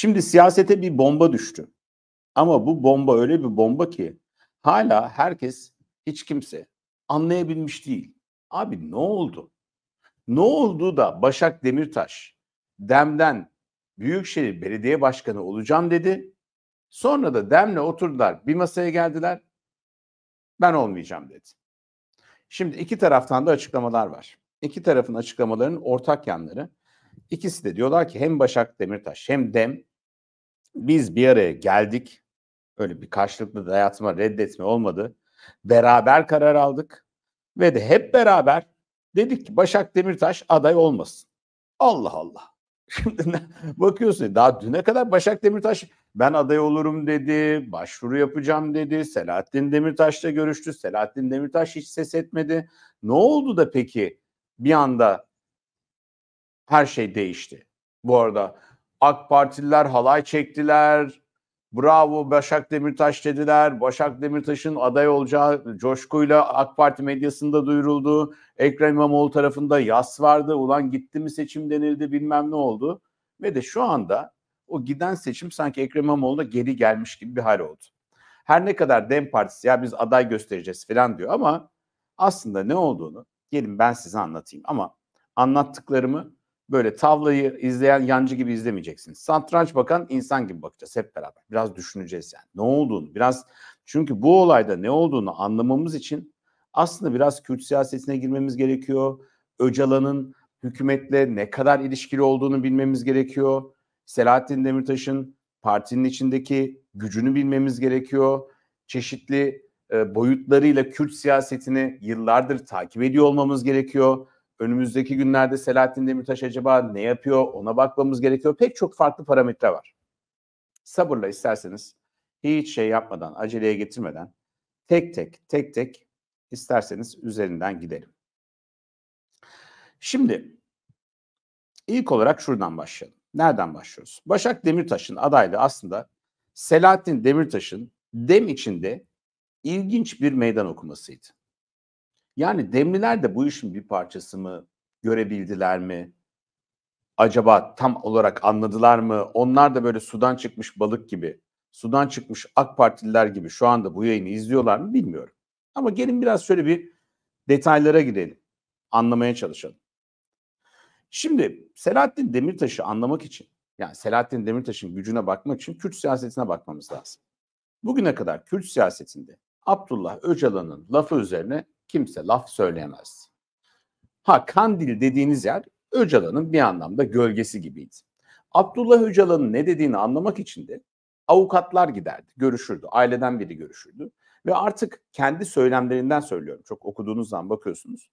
Şimdi siyasete bir bomba düştü. Ama bu bomba öyle bir bomba ki hala herkes hiç kimse anlayabilmiş değil. Abi ne oldu? Ne oldu da Başak Demirtaş Dem'den Büyükşehir Belediye Başkanı olacağım dedi. Sonra da Dem'le oturdular bir masaya geldiler. Ben olmayacağım dedi. Şimdi iki taraftan da açıklamalar var. İki tarafın açıklamalarının ortak yanları. İkisi de diyorlar ki hem Başak Demirtaş hem Dem biz bir araya geldik. Öyle bir karşılıklı dayatma, reddetme olmadı. Beraber karar aldık ve de hep beraber dedik ki Başak Demirtaş aday olmasın. Allah Allah. Şimdi bakıyorsun daha düne kadar Başak Demirtaş ben aday olurum dedi, başvuru yapacağım dedi. Selahattin Demirtaş'la görüştü. Selahattin Demirtaş hiç ses etmedi. Ne oldu da peki bir anda her şey değişti? Bu arada AK Partililer halay çektiler. Bravo Başak Demirtaş dediler. Başak Demirtaş'ın aday olacağı coşkuyla AK Parti medyasında duyuruldu. Ekrem İmamoğlu tarafında yas vardı. Ulan gitti mi seçim denildi bilmem ne oldu. Ve de şu anda o giden seçim sanki Ekrem İmamoğlu'na geri gelmiş gibi bir hal oldu. Her ne kadar Dem Partisi ya biz aday göstereceğiz falan diyor ama aslında ne olduğunu gelin ben size anlatayım. Ama anlattıklarımı böyle tavlayı izleyen yancı gibi izlemeyeceksiniz. Satranç bakan insan gibi bakacağız hep beraber. Biraz düşüneceğiz yani. Ne olduğunu biraz çünkü bu olayda ne olduğunu anlamamız için aslında biraz Kürt siyasetine girmemiz gerekiyor. Öcalan'ın hükümetle ne kadar ilişkili olduğunu bilmemiz gerekiyor. Selahattin Demirtaş'ın partinin içindeki gücünü bilmemiz gerekiyor. Çeşitli e, boyutlarıyla Kürt siyasetini yıllardır takip ediyor olmamız gerekiyor önümüzdeki günlerde Selahattin Demirtaş acaba ne yapıyor ona bakmamız gerekiyor. Pek çok farklı parametre var. Sabırla isterseniz hiç şey yapmadan, aceleye getirmeden tek tek tek tek isterseniz üzerinden gidelim. Şimdi ilk olarak şuradan başlayalım. Nereden başlıyoruz? Başak Demirtaş'ın adaylığı aslında Selahattin Demirtaş'ın dem içinde ilginç bir meydan okumasıydı. Yani Demliler de bu işin bir parçası mı? Görebildiler mi? Acaba tam olarak anladılar mı? Onlar da böyle sudan çıkmış balık gibi, sudan çıkmış AK Partililer gibi şu anda bu yayını izliyorlar mı bilmiyorum. Ama gelin biraz şöyle bir detaylara gidelim, Anlamaya çalışalım. Şimdi Selahattin Demirtaş'ı anlamak için, yani Selahattin Demirtaş'ın gücüne bakmak için Kürt siyasetine bakmamız lazım. Bugüne kadar Kürt siyasetinde Abdullah Öcalan'ın lafı üzerine kimse laf söyleyemez. Ha Kandil dediğiniz yer Öcalan'ın bir anlamda gölgesi gibiydi. Abdullah Öcalan'ın ne dediğini anlamak için de avukatlar giderdi, görüşürdü, aileden biri görüşürdü. Ve artık kendi söylemlerinden söylüyorum, çok okuduğunuz zaman bakıyorsunuz.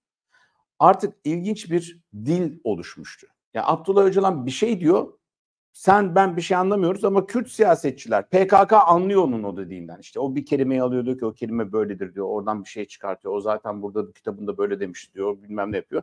Artık ilginç bir dil oluşmuştu. Ya yani Abdullah Öcalan bir şey diyor, sen ben bir şey anlamıyoruz ama Kürt siyasetçiler PKK anlıyor onun o dediğinden işte o bir kelimeyi alıyor diyor ki o kelime böyledir diyor oradan bir şey çıkartıyor o zaten burada kitabında böyle demiş diyor bilmem ne yapıyor.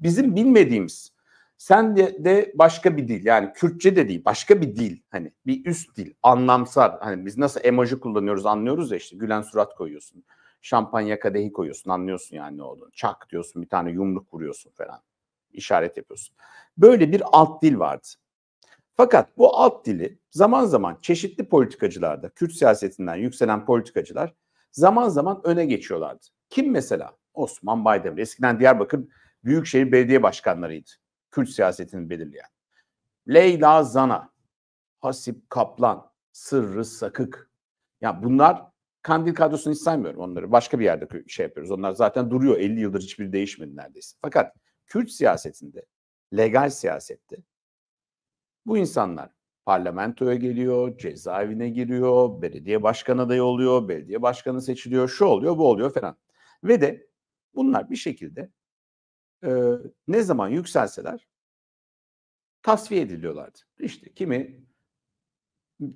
Bizim bilmediğimiz sen de, de başka bir dil yani Kürtçe de değil başka bir dil hani bir üst dil anlamsal hani biz nasıl emoji kullanıyoruz anlıyoruz ya işte gülen surat koyuyorsun şampanya kadehi koyuyorsun anlıyorsun yani ne olduğunu çak diyorsun bir tane yumruk vuruyorsun falan işaret yapıyorsun. Böyle bir alt dil vardı. Fakat bu alt dili zaman zaman çeşitli politikacılarda, Kürt siyasetinden yükselen politikacılar zaman zaman öne geçiyorlardı. Kim mesela? Osman Baydemir. Eskiden Diyarbakır Büyükşehir Belediye Başkanlarıydı. Kürt siyasetini belirleyen. Leyla Zana, Hasip Kaplan, Sırrı Sakık. Ya yani bunlar Kandil kadrosunu hiç saymıyorum onları. Başka bir yerde şey yapıyoruz. Onlar zaten duruyor 50 yıldır hiçbir değişmedi neredeyse. Fakat Kürt siyasetinde, legal siyasette bu insanlar parlamentoya geliyor, cezaevine giriyor, belediye başkanı adayı oluyor, belediye başkanı seçiliyor, şu oluyor, bu oluyor falan. Ve de bunlar bir şekilde e, ne zaman yükselseler tasfiye ediliyorlardı. İşte kimi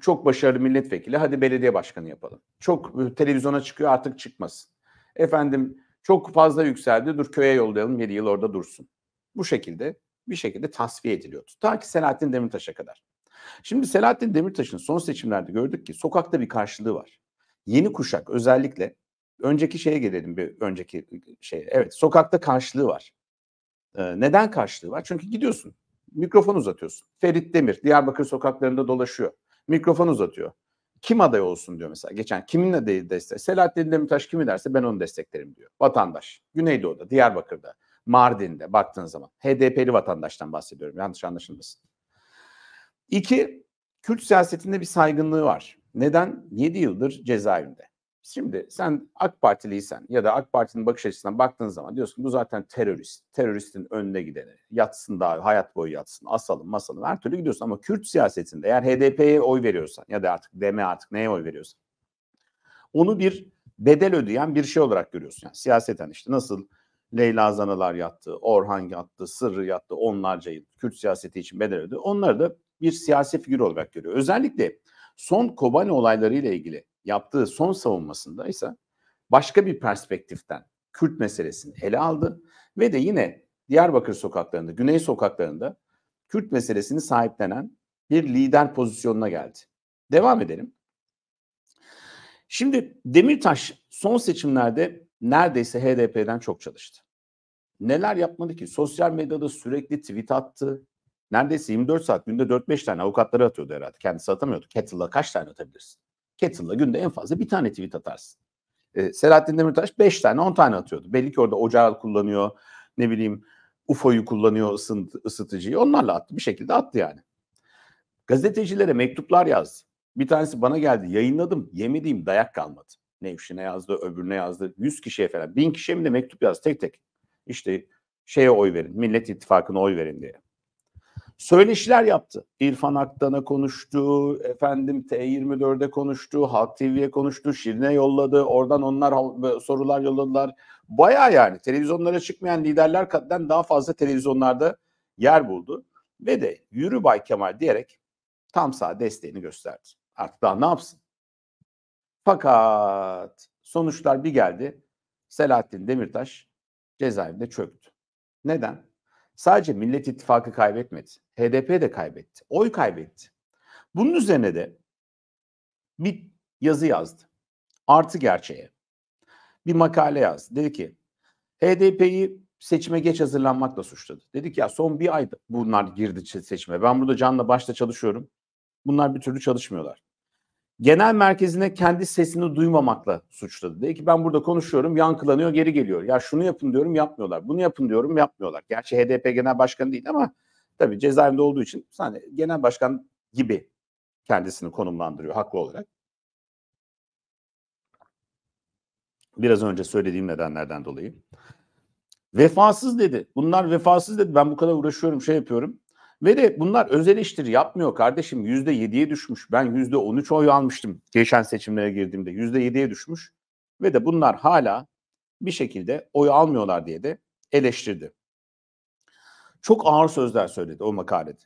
çok başarılı milletvekili hadi belediye başkanı yapalım. Çok e, televizyona çıkıyor artık çıkmasın. Efendim çok fazla yükseldi dur köye yollayalım 7 yıl orada dursun. Bu şekilde bir şekilde tasfiye ediliyordu. Ta ki Selahattin Demirtaş'a kadar. Şimdi Selahattin Demirtaş'ın son seçimlerde gördük ki sokakta bir karşılığı var. Yeni kuşak özellikle önceki şeye gelelim bir önceki ıı, şeye. Evet sokakta karşılığı var. Ee, neden karşılığı var? Çünkü gidiyorsun mikrofon uzatıyorsun. Ferit Demir Diyarbakır sokaklarında dolaşıyor. Mikrofon uzatıyor. Kim aday olsun diyor mesela. Geçen kimin adayı destek? Selahattin Demirtaş kimi derse ben onu desteklerim diyor. Vatandaş. Güneydoğu'da, Diyarbakır'da, Mardin'de baktığın zaman. HDP'li vatandaştan bahsediyorum yanlış anlaşılmasın. İki, Kürt siyasetinde bir saygınlığı var. Neden? 7 yıldır cezaevinde. Şimdi sen AK Partiliysen ya da AK Parti'nin bakış açısından baktığın zaman diyorsun bu zaten terörist. Teröristin önüne gideni. Yatsın daha hayat boyu yatsın. Asalım masalım her türlü gidiyorsun. Ama Kürt siyasetinde eğer HDP'ye oy veriyorsan ya da artık DM artık neye oy veriyorsan. Onu bir bedel ödeyen bir şey olarak görüyorsun. Yani siyaseten işte nasıl Leyla Zanalar yattı, Orhan yattı, Sırrı yattı, onlarca yıl Kürt siyaseti için bedel ödedi. Onları da bir siyasi figür olarak görüyor. Özellikle son Kobani olaylarıyla ilgili yaptığı son savunmasında ise başka bir perspektiften Kürt meselesini ele aldı ve de yine Diyarbakır sokaklarında, Güney sokaklarında Kürt meselesini sahiplenen bir lider pozisyonuna geldi. Devam edelim. Şimdi Demirtaş son seçimlerde neredeyse HDP'den çok çalıştı neler yapmadı ki? Sosyal medyada sürekli tweet attı. Neredeyse 24 saat günde 4-5 tane avukatları atıyordu herhalde. Kendisi atamıyordu. Kettle'la kaç tane atabilirsin? Kettle'la günde en fazla bir tane tweet atarsın. Ee, Selahattin Demirtaş 5 tane 10 tane atıyordu. Belli ki orada ocağı kullanıyor. Ne bileyim UFO'yu kullanıyor ısın, ısıtıcıyı. Onlarla attı. Bir şekilde attı yani. Gazetecilere mektuplar yazdı. Bir tanesi bana geldi. Yayınladım. Yemediğim dayak kalmadı. Nevşin'e yazdı, öbürüne yazdı. 100 kişiye falan. 1000 kişiye mi de mektup yazdı tek tek. İşte şeye oy verin, Millet İttifakı'na oy verin diye. Söyleşiler yaptı. İrfan Aktan'a konuştu, efendim T24'e konuştu, Halk TV'ye konuştu, Şirin'e yolladı. Oradan onlar e, sorular yolladılar. Baya yani televizyonlara çıkmayan liderler katten daha fazla televizyonlarda yer buldu. Ve de yürü Bay Kemal diyerek tam sağ desteğini gösterdi. Artık daha ne yapsın? Fakat sonuçlar bir geldi. Selahattin Demirtaş cezaevinde çöktü. Neden? Sadece Millet İttifakı kaybetmedi. HDP de kaybetti. Oy kaybetti. Bunun üzerine de bir yazı yazdı. Artı gerçeğe. Bir makale yazdı. Dedi ki HDP'yi seçime geç hazırlanmakla suçladı. Dedik ya son bir ayda bunlar girdi seçime. Ben burada canla başla çalışıyorum. Bunlar bir türlü çalışmıyorlar genel merkezine kendi sesini duymamakla suçladı. Dedi ki ben burada konuşuyorum yankılanıyor geri geliyor. Ya şunu yapın diyorum yapmıyorlar. Bunu yapın diyorum yapmıyorlar. Gerçi HDP genel başkanı değil ama tabii cezaevinde olduğu için hani genel başkan gibi kendisini konumlandırıyor haklı olarak. Biraz önce söylediğim nedenlerden dolayı. Vefasız dedi. Bunlar vefasız dedi. Ben bu kadar uğraşıyorum, şey yapıyorum. Ve de bunlar öz eleştiri yapmıyor kardeşim. yüzde yediye düşmüş. Ben yüzde on üç oy almıştım geçen seçimlere girdiğimde. yüzde yediye düşmüş. Ve de bunlar hala bir şekilde oy almıyorlar diye de eleştirdi. Çok ağır sözler söyledi o makalede.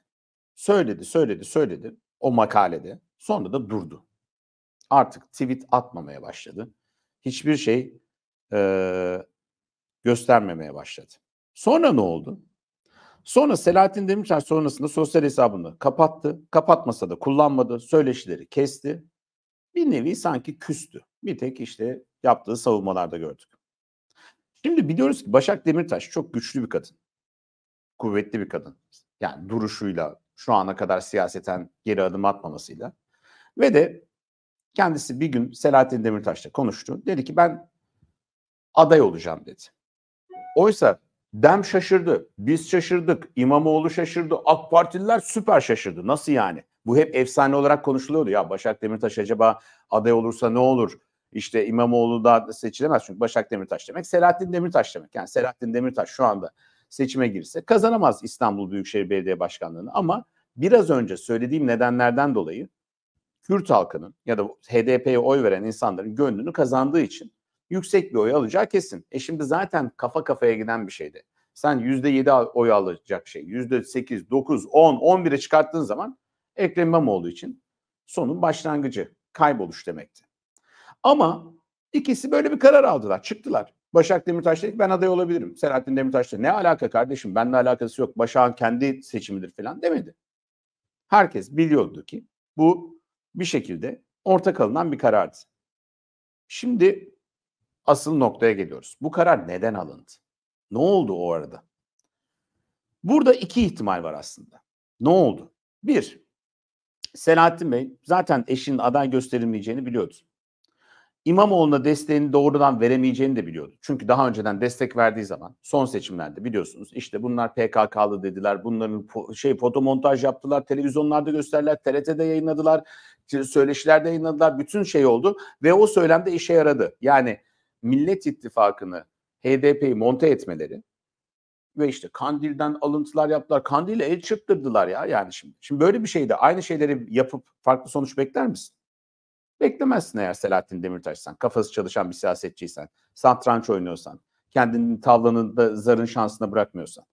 Söyledi, söyledi, söyledi o makalede. Sonra da durdu. Artık tweet atmamaya başladı. Hiçbir şey e, göstermemeye başladı. Sonra ne oldu? Sonra Selahattin Demirtaş sonrasında sosyal hesabını kapattı. Kapatmasa da kullanmadı. Söyleşileri kesti. Bir nevi sanki küstü. Bir tek işte yaptığı savunmalarda gördük. Şimdi biliyoruz ki Başak Demirtaş çok güçlü bir kadın. Kuvvetli bir kadın. Yani duruşuyla, şu ana kadar siyaseten geri adım atmamasıyla. Ve de kendisi bir gün Selahattin Demirtaş'la konuştu. Dedi ki ben aday olacağım dedi. Oysa Dem şaşırdı. Biz şaşırdık. İmamoğlu şaşırdı. AK Partililer süper şaşırdı. Nasıl yani? Bu hep efsane olarak konuşuluyordu. Ya Başak Demirtaş acaba aday olursa ne olur? İşte İmamoğlu da seçilemez çünkü Başak Demirtaş demek Selahattin Demirtaş demek. Yani Selahattin Demirtaş şu anda seçime girse kazanamaz İstanbul Büyükşehir Belediye Başkanlığı'nı ama biraz önce söylediğim nedenlerden dolayı Kürt halkının ya da HDP'ye oy veren insanların gönlünü kazandığı için yüksek bir oy alacağı kesin. E şimdi zaten kafa kafaya giden bir şeydi. Sen %7 oy alacak şey, %8, 9, 10, 11'e çıkarttığın zaman Ekrem İmamoğlu için sonun başlangıcı, kayboluş demekti. Ama ikisi böyle bir karar aldılar, çıktılar. Başak Demirtaş dedi ben aday olabilirim. Selahattin Demirtaş dedi ne alaka kardeşim benimle alakası yok. Başak'ın kendi seçimidir falan demedi. Herkes biliyordu ki bu bir şekilde ortak alınan bir karardı. Şimdi asıl noktaya geliyoruz. Bu karar neden alındı? Ne oldu o arada? Burada iki ihtimal var aslında. Ne oldu? Bir, Selahattin Bey zaten eşinin aday gösterilmeyeceğini biliyordu. İmamoğlu'na desteğini doğrudan veremeyeceğini de biliyordu. Çünkü daha önceden destek verdiği zaman son seçimlerde biliyorsunuz işte bunlar PKK'lı dediler. Bunların po- şey fotomontaj yaptılar, televizyonlarda gösterdiler, TRT'de yayınladılar, söyleşilerde yayınladılar. Bütün şey oldu ve o söylemde işe yaradı. Yani Millet İttifakı'nı, HDP'yi monte etmeleri ve işte Kandil'den alıntılar yaptılar. Kandil'e el çırptırdılar ya yani şimdi. Şimdi böyle bir şeyde aynı şeyleri yapıp farklı sonuç bekler misin? Beklemezsin eğer Selahattin Demirtaş'san, kafası çalışan bir siyasetçiysen, satranç oynuyorsan, kendini tavlanında zarın şansına bırakmıyorsan.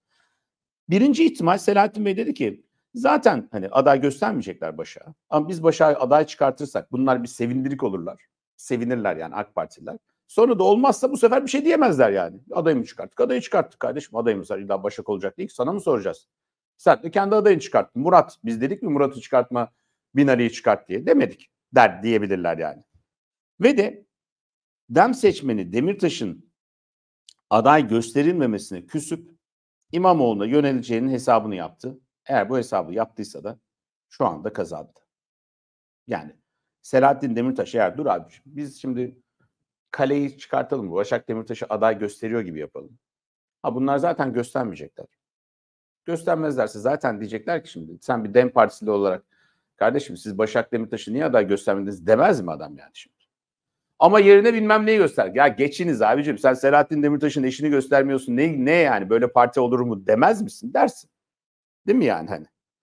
Birinci ihtimal Selahattin Bey dedi ki zaten hani aday göstermeyecekler başa. Ama biz başa aday çıkartırsak bunlar bir sevindirik olurlar. Sevinirler yani AK Partililer. Sonra da olmazsa bu sefer bir şey diyemezler yani. Adayımı çıkarttık, adayı çıkarttık kardeşim. Adayımız var, illa başak olacak değil ki sana mı soracağız? Sen de kendi adayını çıkarttın. Murat, biz dedik mi Murat'ı çıkartma, Binali'yi çıkart diye demedik der diyebilirler yani. Ve de Dem seçmeni Demirtaş'ın aday gösterilmemesine küsüp İmamoğlu'na yöneleceğinin hesabını yaptı. Eğer bu hesabı yaptıysa da şu anda kazandı. Yani Selahattin Demirtaş eğer dur abi biz şimdi kaleyi çıkartalım. Başak Demirtaş'ı aday gösteriyor gibi yapalım. Ha bunlar zaten göstermeyecekler. Göstermezlerse zaten diyecekler ki şimdi sen bir Dem Partisi'li olarak kardeşim siz Başak Demirtaş'ı niye aday göstermediniz demez mi adam yani şimdi? Ama yerine bilmem neyi göster. Ya geçiniz abicim sen Selahattin Demirtaş'ın eşini göstermiyorsun. Ne, ne yani böyle parti olur mu demez misin dersin. Değil mi yani hani?